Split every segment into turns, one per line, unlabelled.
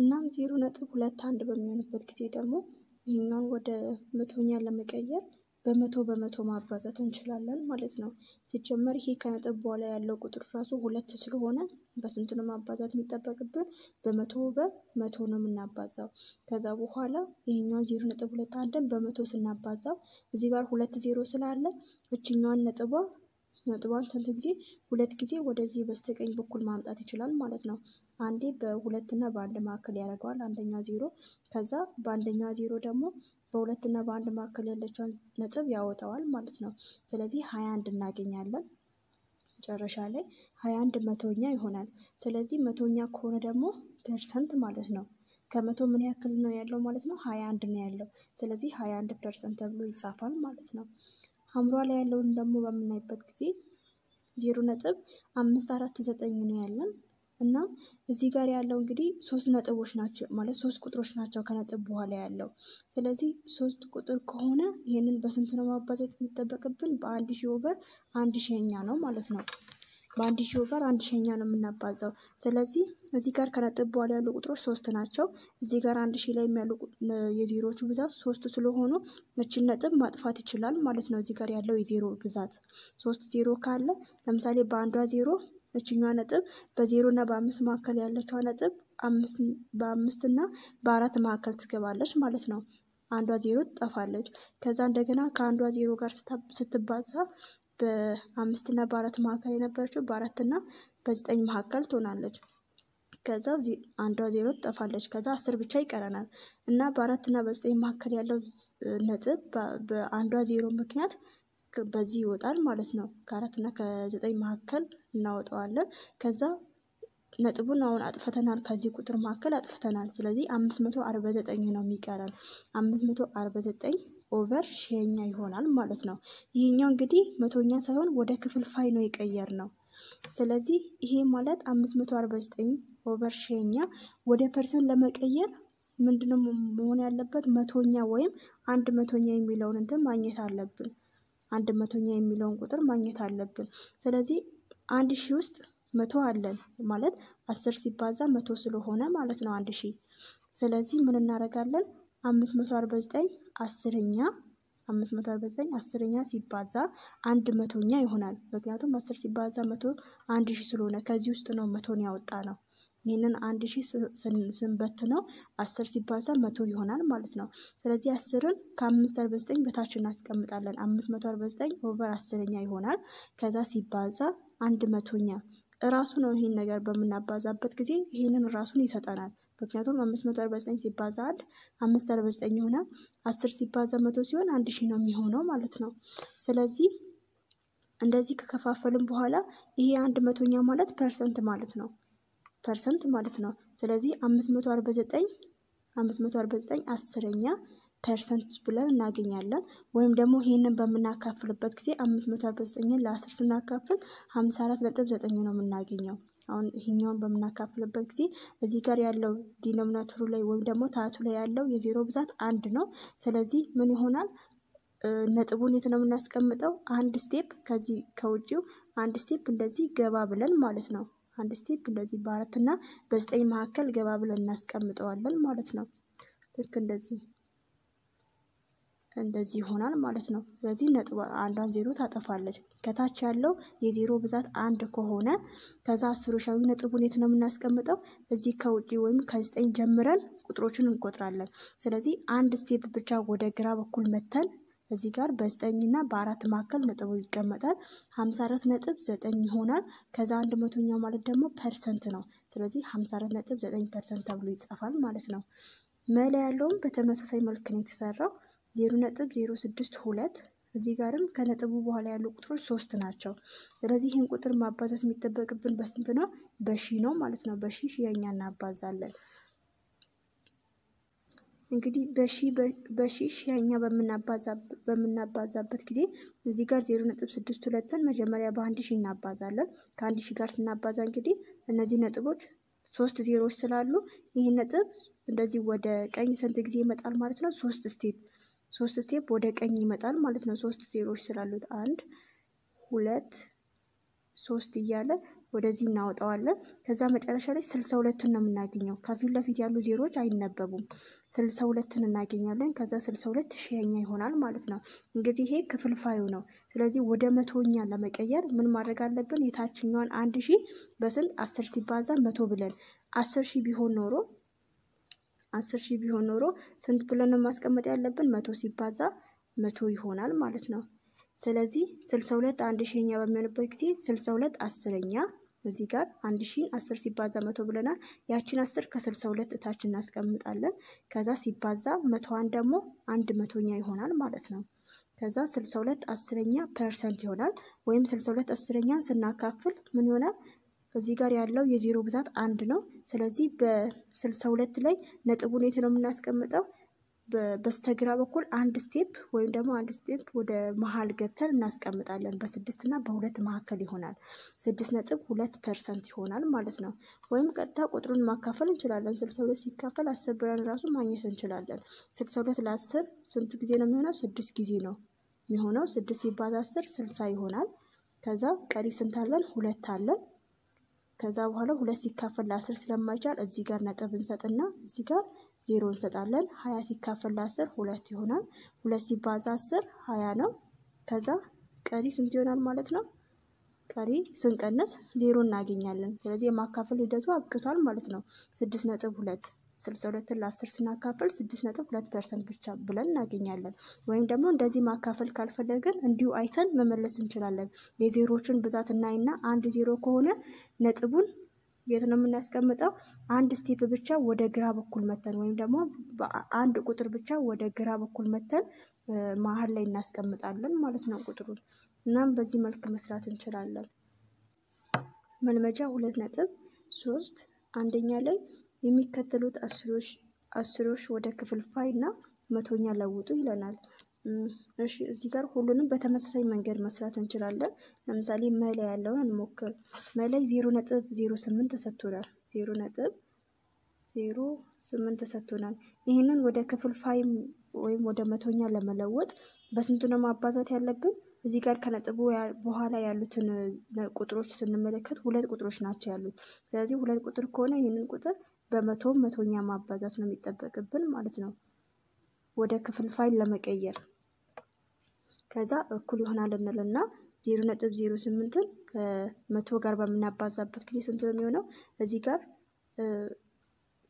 እናም ዜሮ ነጥብ ሁለት አንድ በሚሆንበት ጊዜ ደግሞ ይህኛውን ወደ መቶኛ ለመቀየር በመቶ በመቶ ማባዛት እንችላለን ማለት ነው። ሲጀመር ይሄ ከነጥብ በኋላ ያለው ቁጥር ራሱ ሁለት ስለሆነ በስንት ነው ማባዛት የሚጠበቅብን? በመቶ በመቶ ነው የምናባዛው። ከዛ በኋላ ይህኛውን ዜሮ ነጥብ ሁለት አንድን በመቶ ስናባዛው እዚህ ጋር ሁለት ዜሮ ስላለ እችኛዋን ነጥቧ ነጥቧን ስንት ጊዜ? ሁለት ጊዜ ወደዚህ በስተቀኝ በኩል ማምጣት ይችላል ማለት ነው። አንዴ በሁለት እና በአንድ መካከል ያደርገዋል አንደኛ ዜሮ። ከዛ በአንደኛ ዜሮ ደግሞ በሁለት እና በአንድ መካከል ያለችውን ነጥብ ያወጣዋል ማለት ነው። ስለዚህ ሀያ አንድ እናገኛለን። መጨረሻ ላይ ሀያ አንድ መቶኛ ይሆናል። ስለዚህ መቶኛ ከሆነ ደግሞ ፐርሰንት ማለት ነው። ከመቶ ምን ያክል ነው ያለው ማለት ነው? ሀያ አንድ ነው ያለው። ስለዚህ ሀያ አንድ ፐርሰንት ተብሎ ይጻፋል ማለት ነው። ሀምሯ ላይ ያለውን ደግሞ በምናይበት ጊዜ ዜሮ ነጥብ አምስት አራት ዘጠኝ ነው ያለን እና እዚህ ጋር ያለው እንግዲህ ሶስት ነጥቦች ናቸው ማለት ሶስት ቁጥሮች ናቸው ከነጥብ በኋላ ያለው። ስለዚህ ሶስት ቁጥር ከሆነ ይህንን በስንት ነው ማባዛት የሚጠበቅብን? በአንድ ሺህ ኦቨር አንድ ሺህኛ ነው ማለት ነው። በአንድ ሺ ጋር አንድ ሸኛ ነው የምናባዛው። ስለዚህ እዚህ ጋር ከነጥብ በኋላ ያሉ ቁጥሮች ሶስት ናቸው። እዚህ ጋር አንድ ሺ ላይ ያሉ የዜሮዎቹ ብዛት ሶስት ስለሆኑ እችን ነጥብ ማጥፋት ይችላል ማለት ነው። እዚህ ጋር ያለው የዜሮ ብዛት ሶስት ዜሮ ካለ ለምሳሌ በአንዷ ዜሮ እችኛ ነጥብ በዜሮ እና በአምስት መካከል ያለችዋ ነጥብ በአምስት እና በአራት መካከል ትገባለች ማለት ነው። አንዷ ዜሮ ትጠፋለች። ከዛ እንደገና ከአንዷ ዜሮ ጋር ስትባዛ በአምስትና በአራት መካከል የነበረችው በአራትና በዘጠኝ መካከል ትሆናለች። ከዛ አንዷ ዜሮ ትጠፋለች። ከዛ አስር ብቻ ይቀረናል እና በአራትና በዘጠኝ መካከል ያለው ነጥብ በአንዷ ዜሮ ምክንያት በዚህ ይወጣል ማለት ነው። ከአራትና ከዘጠኝ መካከል እናወጣዋለን ከዛ ነጥቡን አሁን አጥፍተናል። ከዚህ ቁጥር መካከል አጥፍተናል። ስለዚህ 549 ነው የሚቀረን። 549 ኦቨር ሺኛ ይሆናል ማለት ነው። ይሄኛው እንግዲህ መቶኛ ሳይሆን ወደ ፋይ ነው የቀየር ነው። ስለዚህ ይሄ ማለት 549 ኦቨር ሸኛ ወደ ፐርሰንት ለመቀየር ምንድነው መሆን ያለበት? መቶኛ ወይም አንድ መቶኛ የሚለውን እንትን ማግኘት አለብን። አንድ መቶኛ የሚለውን ቁጥር ማግኘት አለብን። ስለዚህ አንድ ሺህ ውስጥ መቶ አለን ማለት አስር ሲባዛ መቶ ስለሆነ ማለት ነው አንድ ሺህ። ስለዚህ ምን እናደርጋለን? አምስት መቶ አርባ ዘጠኝ አስረኛ አምስት መቶ አርባ ዘጠኝ አስረኛ ሲባዛ አንድ መቶኛ ይሆናል። ምክንያቱም አስር ሲባዛ መቶ አንድ ሺህ ስለሆነ ከዚህ ውስጥ ነው መቶን ያወጣ ነው። ይህንን አንድ ሺህ ስንበት ነው አስር ሲባዛ መቶ ይሆናል ማለት ነው። ስለዚህ አስርን ከአምስት አርባ ዘጠኝ በታች እናስቀምጣለን። አምስት መቶ አርባ ዘጠኝ ኦቨር አስረኛ ይሆናል። ከዛ ሲባዛ አንድ መቶኛ ራሱ ነው ይህን ነገር በምናባዛበት ጊዜ ይህንን ራሱን ይሰጠናል። ምክንያቱም አምስት መቶ አርባ ዘጠኝ ሲባዛ አንድ አምስት አርባ ዘጠኝ የሆነ አስር ሲባዛ መቶ ሲሆን አንድ ሺህ ነው የሚሆነው ማለት ነው። ስለዚህ እንደዚህ ከከፋፈልም በኋላ ይሄ አንድ መቶኛ ማለት ፐርሰንት ማለት ነው። ፐርሰንት ማለት ነው። ስለዚህ አምስት መቶ አርባ ዘጠኝ አምስት መቶ አርባ ዘጠኝ አስረኛ ፐርሰንት ብለን እናገኛለን። ወይም ደግሞ ይህንን በምናካፍልበት ጊዜ 549ን ለ10 ስናካፍል ጠኝ ነው የምናገኘው። አሁን ይህኛውን በምናካፍልበት ጊዜ እዚህ ጋር ያለው ዲኖሚናተሩ ላይ ወይም ደግሞ ታቱ ላይ ያለው የዜሮ ብዛት አንድ ነው። ስለዚህ ምን ይሆናል? ነጥቡን የት ነው የምናስቀምጠው? አንድ ስቴፕ ከዚህ ከውጭው አንድ ስቴፕ እንደዚህ ገባ ብለን ማለት ነው። አንድ ስቴፕ እንደዚህ በአራትና በዘጠኝ መካከል ገባ ብለን እናስቀምጠዋለን ማለት ነው። ልክ እንደዚህ እንደዚህ ይሆናል ማለት ነው። ስለዚህ ነጥብ አንዷን ዜሮ ታጠፋለች። ከታች ያለው የዜሮ ብዛት አንድ ከሆነ ከዛ አስሮሻዊ ነጥቡን የት ነው የምናስቀምጠው? እዚህ ከውጪ ወይም ከዘጠኝ ጀምረን ቁጥሮችን እንቆጥራለን። ስለዚህ አንድ ስቴፕ ብቻ ወደ ግራ በኩል መተን እዚህ ጋር በዘጠኝ እና በአራት መካከል ነጥቡ ይቀመጣል። ሀምሳ አራት ነጥብ ዘጠኝ ይሆናል። ከዛ አንድ መቶኛው ማለት ደግሞ ፐርሰንት ነው። ስለዚህ ሀምሳ አራት ነጥብ ዘጠኝ ፐርሰንት ተብሎ ይጻፋል ማለት ነው። መላ ያለውም በተመሳሳይ መልክ ነው የተሰራው። ዜሮ ነጥብ ዜሮ ስድስት ሁለት እዚህ ጋርም ከነጥቡ በኋላ ያሉ ቁጥሮች ሶስት ናቸው። ስለዚህ ይህን ቁጥር ማባዛት የሚጠበቅብን በስንት ነው? በሺ ነው ማለት ነው። በሺ ሽያኛ እናባዛለን። እንግዲህ በሺ ሽያኛ በምናባዛበት ጊዜ እዚህ ጋር ዜሮ ነጥብ ስድስት ሁለትን መጀመሪያ በአንድ ሺ እናባዛለን። ከአንድ ሺ ጋር ስናባዛ እንግዲህ እነዚህ ነጥቦች ሶስት ዜሮዎች ስላሉ ይህን ነጥብ እንደዚህ ወደ ቀኝ ስንት ጊዜ ይመጣል ማለት ነው? ሶስት ስቴፕ ሶስት ስቴፕ ወደ ቀኝ ይመጣል ማለት ነው። ሶስት ዜሮች ስላሉት አንድ ሁለት ሶስት እያለ ወደዚህ እናወጣዋለን። ከዛ መጨረሻ ላይ ስልሳ ሁለትን ነው የምናገኘው። ከፊት ለፊት ያሉ ዜሮች አይነበቡም። ስልሳ ሁለትን እናገኛለን። ከዛ ስልሳ ሁለት ሺኛ ይሆናል ማለት ነው። እንግዲህ ይሄ ክፍልፋዩ ነው። ስለዚህ ወደ መቶኛ ለመቀየር ምን ማድረግ አለብን? የታችኛዋን አንድ ሺህ በስንት አስር ሲባዛ መቶ ብለን አስር ሺህ ቢሆን ኖሮ አስር ሺህ ቢሆን ኖሮ ስንት ብለን ነው ማስቀመጥ ያለብን? መቶ ሲባዛ መቶ ይሆናል ማለት ነው። ስለዚህ ስልሳ ሁለት አንድ ሺህኛ በሚሆንበት ጊዜ ስልሳ ሁለት አስረኛ እዚህ ጋር አንድ ሺህን አስር ሲባዛ መቶ ብለናል። ያችን አስር ከስልሳ ሁለት እታች እናስቀምጣለን። ከዛ ሲባዛ መቶዋን ደግሞ አንድ መቶኛ ይሆናል ማለት ነው። ከዛ ስልሳ ሁለት አስረኛ ፐርሰንት ይሆናል። ወይም ስልሳ ሁለት አስረኛን ስናካፍል ምን ይሆናል? እዚህ ጋር ያለው የዜሮ ብዛት አንድ ነው። ስለዚህ በስልሳ ሁለት ላይ ነጥቡን የት ነው የምናስቀምጠው? በስተግራ በኩል አንድ ስቴፕ ወይም ደግሞ አንድ ስቴፕ ወደ መሀል ገብተን እናስቀምጣለን። በስድስት እና በሁለት መካከል ይሆናል። ስድስት ነጥብ ሁለት ፐርሰንት ይሆናል ማለት ነው። ወይም ቀጥታ ቁጥሩን ማካፈል እንችላለን። ስልሳ ሁለት ሲካፈል አስር ብለን ራሱ ማግኘት እንችላለን። ስልሳ ሁለት ለአስር ስንት ጊዜ ነው የሚሆነው? ስድስት ጊዜ ነው የሚሆነው። ስድስት ሲባዛ አስር ስልሳ ይሆናል። ከዛ ቀሪ ስንት አለን? ሁለት አለን። ከዛ በኋላ ሁለት ሲካፈል ለአስር ስለማይቻል እዚህ ጋር ነጥብ እንሰጥና እዚህ ጋር ዜሮ እንሰጣለን። ሀያ ሲካፈል ለአስር ሁለት ይሆናል። ሁለት ሲባዛ አስር ሀያ ነው። ከዛ ቀሪ ስንት ይሆናል ማለት ነው? ቀሪ ስንቀነስ ዜሮ እናገኛለን። ስለዚህ የማካፈል ሂደቱ አብቅቷል ማለት ነው። ስድስት ነጥብ ሁለት 62ን ለ10 ስናካፍል 6.2 ፐርሰንት ብቻ ብለን እናገኛለን። ወይም ደግሞ እንደዚህ ማካፈል ካልፈለግን እንዲሁ አይተን መመለስ እንችላለን። የዜሮችን ብዛት እናይና አንድ ዜሮ ከሆነ ነጥቡን የት ነው የምናስቀምጠው? አንድ ስቴፕ ብቻ ወደ ግራ በኩል መተን ወይም ደግሞ አንድ ቁጥር ብቻ ወደ ግራ በኩል መተን መሀል ላይ እናስቀምጣለን ማለት ነው ቁጥሩን። እናም በዚህ መልክ መስራት እንችላለን። መልመጃ ሁለት ነጥብ ሶስት አንደኛ ላይ የሚከተሉት አስሮሽ ወደ ክፍልፋይ እና መቶኛ ለውጡ ይለናል። እሺ እዚህ ጋር ሁሉንም በተመሳሳይ መንገድ መስራት እንችላለን። ለምሳሌ መላይ ያለውን እንሞክር። መላይ ዜሮ ነጥብ ዜሮ ስምንት ተሰጥቶናል። ዜሮ ነጥብ ዜሮ ስምንት ተሰጥቶናል። ይህንን ወደ ክፍልፋይ ወይም ወደ መቶኛ ለመለወጥ በስንቱ ነው ማባዛት ያለብን? እዚህ ጋር ከነጥቡ በኋላ ያሉትን ቁጥሮች ስንመለከት ሁለት ቁጥሮች ናቸው ያሉት። ስለዚህ ሁለት ቁጥር ከሆነ ይህንን ቁጥር በመቶ መቶኛ ማባዛት ነው የሚጠበቅብን ማለት ነው። ወደ ክፍል ፋይል ለመቀየር ከዛ እኩል ይሆናል እንልና ዜሮ ነጥብ ዜሮ ስምንትን ከመቶ ጋር በምናባዛበት ጊዜ ስንት ነው የሚሆነው? እዚህ ጋር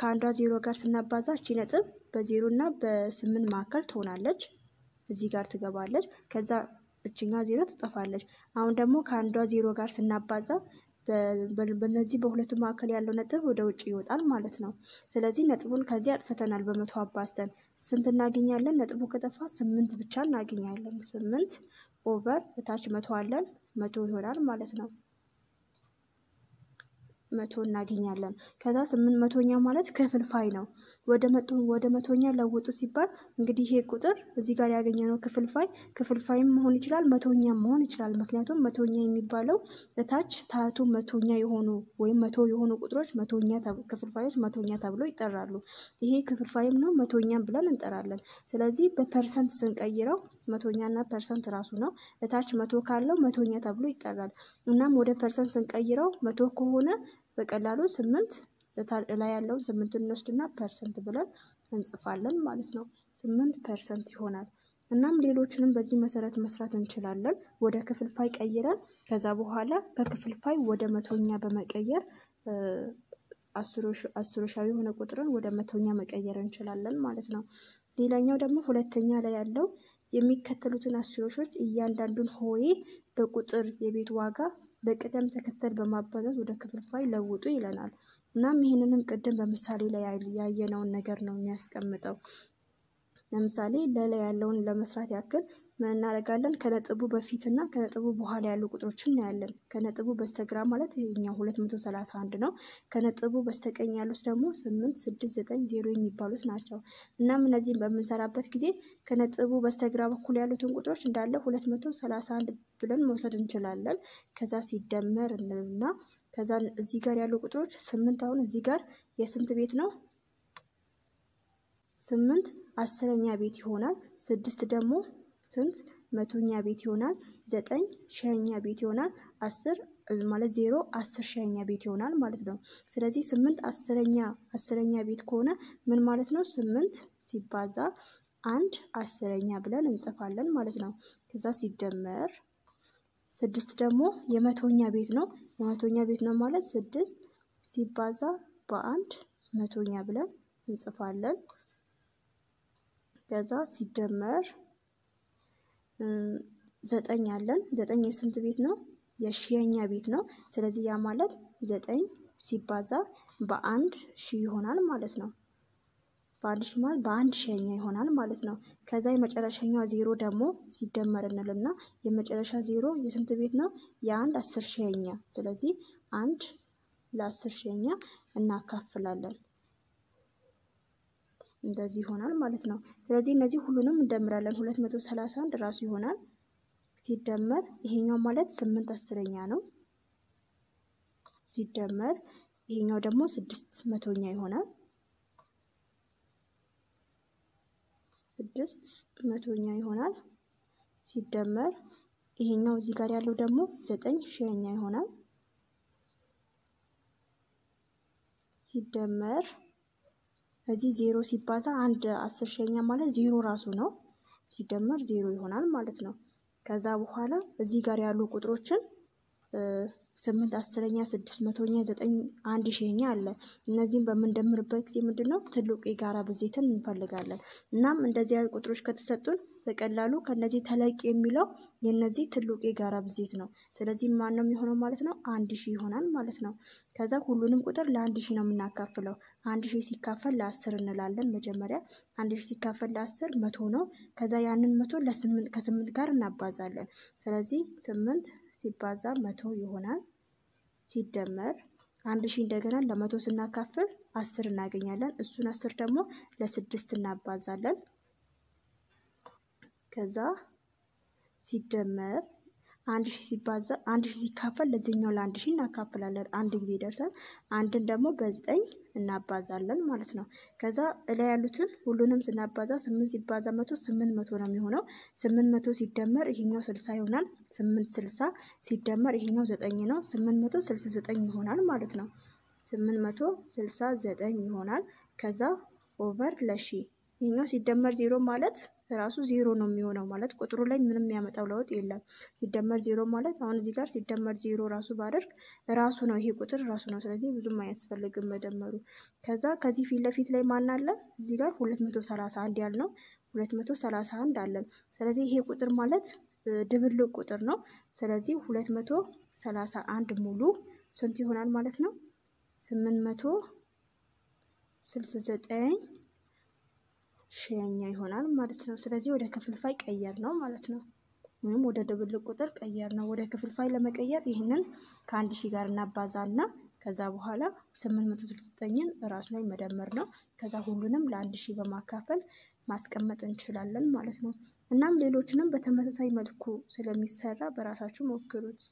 ከአንዷ ዜሮ ጋር ስናባዛ እቺ ነጥብ በዜሮ እና በስምንት መካከል ትሆናለች። እዚህ ጋር ትገባለች። ከዛ እችኛ ዜሮ ትጠፋለች። አሁን ደግሞ ከአንዷ ዜሮ ጋር ስናባዛ በነዚህ በሁለቱ መካከል ያለው ነጥብ ወደ ውጭ ይወጣል ማለት ነው። ስለዚህ ነጥቡን ከዚህ አጥፍተናል። በመቶ አባዝተን ስንት እናገኛለን? ነጥቡ ከጠፋ ስምንት ብቻ እናገኛለን። ስምንት ኦቨር እታች መቶ አለን መቶ ይሆናል ማለት ነው። መቶ እናገኛለን። ከዛ ስምንት መቶኛ ማለት ክፍልፋይ ነው። ወደ መቶኛ ለውጡ ሲባል እንግዲህ ይሄ ቁጥር እዚህ ጋር ያገኘነው ክፍልፋይ ክፍልፋይም መሆን ይችላል፣ መቶኛም መሆን ይችላል። ምክንያቱም መቶኛ የሚባለው እታች ታቱ መቶኛ የሆኑ ወይም መቶ የሆኑ ቁጥሮች መቶኛ ክፍልፋዮች መቶኛ ተብሎ ይጠራሉ። ይሄ ክፍልፋይም ነው መቶኛም ብለን እንጠራለን። ስለዚህ በፐርሰንት ስንቀይረው መቶኛና ፐርሰንት ራሱ ነው። እታች መቶ ካለው መቶኛ ተብሎ ይጠራል። እናም ወደ ፐርሰንት ስንቀይረው መቶ ከሆነ በቀላሉ ስምንት ላይ ያለውን ስምንት እንወስድና ፐርሰንት ብለን እንጽፋለን ማለት ነው። ስምንት ፐርሰንት ይሆናል። እናም ሌሎችንም በዚህ መሰረት መስራት እንችላለን። ወደ ክፍልፋይ ቀይረን ከዛ በኋላ ከክፍልፋይ ወደ መቶኛ በመቀየር አስሮሻዊ የሆነ ቁጥርን ወደ መቶኛ መቀየር እንችላለን ማለት ነው። ሌላኛው ደግሞ ሁለተኛ ላይ ያለው የሚከተሉትን አስሮሾች እያንዳንዱን ሆዬ በቁጥር የቤት ዋጋ በቅደም ተከተል በማባዛት ወደ ክፍልፋይ ለውጡ ይለናል። እናም ይህንንም ቅድም በምሳሌ ላይ ያየነውን ነገር ነው የሚያስቀምጠው። ለምሳሌ ለላይ ያለውን ለመስራት ያክል ምን እናደርጋለን? ከነጥቡ በፊት እና ከነጥቡ በኋላ ያሉ ቁጥሮችን እናያለን። ከነጥቡ በስተግራ ማለት ይሄኛው 231 ነው። ከነጥቡ በስተቀኝ ያሉት ደግሞ 8፣ 6፣ 9፣ 0 የሚባሉት ናቸው። እናም እነዚህን በምንሰራበት ጊዜ ከነጥቡ በስተግራ በኩል ያሉትን ቁጥሮች እንዳለ 231 ብለን መውሰድ እንችላለን። ከዛ ሲደመር እና ከዛ እዚህ ጋር ያሉ ቁጥሮች ስምንት አሁን እዚህ ጋር የስንት ቤት ነው? 8 አስረኛ ቤት ይሆናል። ስድስት ደግሞ ስንት መቶኛ ቤት ይሆናል። ዘጠኝ ሻኛ ቤት ይሆናል። አስር ማለት ዜሮ አስር ሻኛ ቤት ይሆናል ማለት ነው። ስለዚህ ስምንት አስረኛ አስረኛ ቤት ከሆነ ምን ማለት ነው? ስምንት ሲባዛ አንድ አስረኛ ብለን እንጽፋለን ማለት ነው። ከዛ ሲደመር ስድስት ደግሞ የመቶኛ ቤት ነው። የመቶኛ ቤት ነው ማለት ስድስት ሲባዛ በአንድ መቶኛ ብለን እንጽፋለን። ከዛ ሲደመር ዘጠኝ አለን። ዘጠኝ የስንት ቤት ነው? የሺኛ ቤት ነው። ስለዚህ ያ ማለት ዘጠኝ ሲባዛ በአንድ ሺ ይሆናል ማለት ነው። በአንድ ሺ ማለት በአንድ ሺኛ ይሆናል ማለት ነው። ከዛ የመጨረሻኛው ዜሮ ደግሞ ሲደመር እንልና የመጨረሻ ዜሮ የስንት ቤት ነው? የአንድ አስር ሺኛ። ስለዚህ አንድ ለአስር ሺኛ እናካፍላለን። እንደዚህ ይሆናል ማለት ነው። ስለዚህ እነዚህ ሁሉንም እንደምራለን። ሁለት መቶ ራሱ ይሆናል ሲደመር ይሄኛው ማለት ስምንት አስረኛ ነው ሲደመር ይሄኛው ደግሞ ስድስት መቶኛ ይሆናል። ስድስት መቶኛ ይሆናል ሲደመር ይሄኛው እዚህ ጋር ያለው ደግሞ ዘጠኝ ሺህኛ ይሆናል ሲደመር እዚህ ዜሮ ሲባዛ አንድ አስርሸኛ ሺኛ ማለት ዜሮ ራሱ ነው። ሲደመር ዜሮ ይሆናል ማለት ነው። ከዛ በኋላ እዚህ ጋር ያሉ ቁጥሮችን ስምንት አስረኛ ስድስት መቶኛ ዘጠኝ አንድ ሺኛ አለ። እነዚህም በምንደምርበት ጊዜ ምንድን ነው ትልቁ የጋራ ብዜትን እንፈልጋለን። እናም እንደዚህ አይነት ቁጥሮች ከተሰጡን በቀላሉ ከነዚህ ተለቅ የሚለው የነዚህ ትልቁ የጋራ ብዜት ነው። ስለዚህ ማን ነው የሚሆነው ማለት ነው አንድ ሺህ ይሆናል ማለት ነው። ከዛ ሁሉንም ቁጥር ለአንድ ሺህ ነው የምናካፍለው። አንድ ሺህ ሲካፈል ለአስር እንላለን። መጀመሪያ አንድ ሺህ ሲካፈል ለአስር መቶ ነው። ከዛ ያንን መቶ ከስምንት ጋር እናባዛለን። ስለዚህ ስምንት ሲባዛ መቶ ይሆናል። ሲደመር አንድ ሺ እንደገና ለመቶ ስናካፍል አስር እናገኛለን። እሱን አስር ደግሞ ለስድስት እናባዛለን። ከዛ ሲደመር አንድ ሺ ሲባዛ አንድ ሺ ሲካፈል ለዚህኛው ለአንድ ሺ እናካፍላለን። አንድ ጊዜ ደርሰን አንድን ደግሞ በዘጠኝ እናባዛለን ማለት ነው። ከዛ እላይ ያሉትን ሁሉንም ስናባዛ ስምንት ሲባዛ መቶ ስምንት መቶ ነው የሚሆነው። ስምንት መቶ ሲደመር ይሄኛው ስልሳ ይሆናል። ስምንት ስልሳ ሲደመር ይሄኛው ዘጠኝ ነው። ስምንት መቶ ስልሳ ዘጠኝ ይሆናል ማለት ነው። ስምንት መቶ ስልሳ ዘጠኝ ይሆናል። ከዛ ኦቨር ለሺ ይሄኛው ሲደመር ዜሮ ማለት ራሱ ዜሮ ነው የሚሆነው ማለት ቁጥሩ ላይ ምንም የሚያመጣው ለውጥ የለም። ሲደመር ዜሮ ማለት አሁን እዚህ ጋር ሲደመር ዜሮ ራሱ ባደርግ ራሱ ነው ይሄ ቁጥር ራሱ ነው። ስለዚህ ብዙም አያስፈልግም መደመሩ። ከዛ ከዚህ ፊት ለፊት ላይ ማን አለ? እዚህ ጋር ሁለት መቶ ሰላሳ አንድ ያል ነው ሁለት መቶ ሰላሳ አንድ አለን። ስለዚህ ይሄ ቁጥር ማለት ድብልቅ ቁጥር ነው። ስለዚህ ሁለት መቶ ሰላሳ አንድ ሙሉ ስንት ይሆናል ማለት ነው? ስምንት መቶ ስልሳ ዘጠኝ ሺያኛ ይሆናል ማለት ነው። ስለዚህ ወደ ክፍልፋይ ቀየር ነው ማለት ነው። ወይም ወደ ድብልቅ ቁጥር ቀየር ነው። ወደ ክፍልፋይ ለመቀየር ይህንን ከአንድ ሺህ ጋር እናባዛና ከዛ በኋላ 869ን እራሱ ላይ መደመር ነው። ከዛ ሁሉንም ለአንድ ሺህ በማካፈል ማስቀመጥ እንችላለን ማለት ነው። እናም ሌሎችንም በተመሳሳይ መልኩ ስለሚሰራ በራሳችሁ ሞክሩት።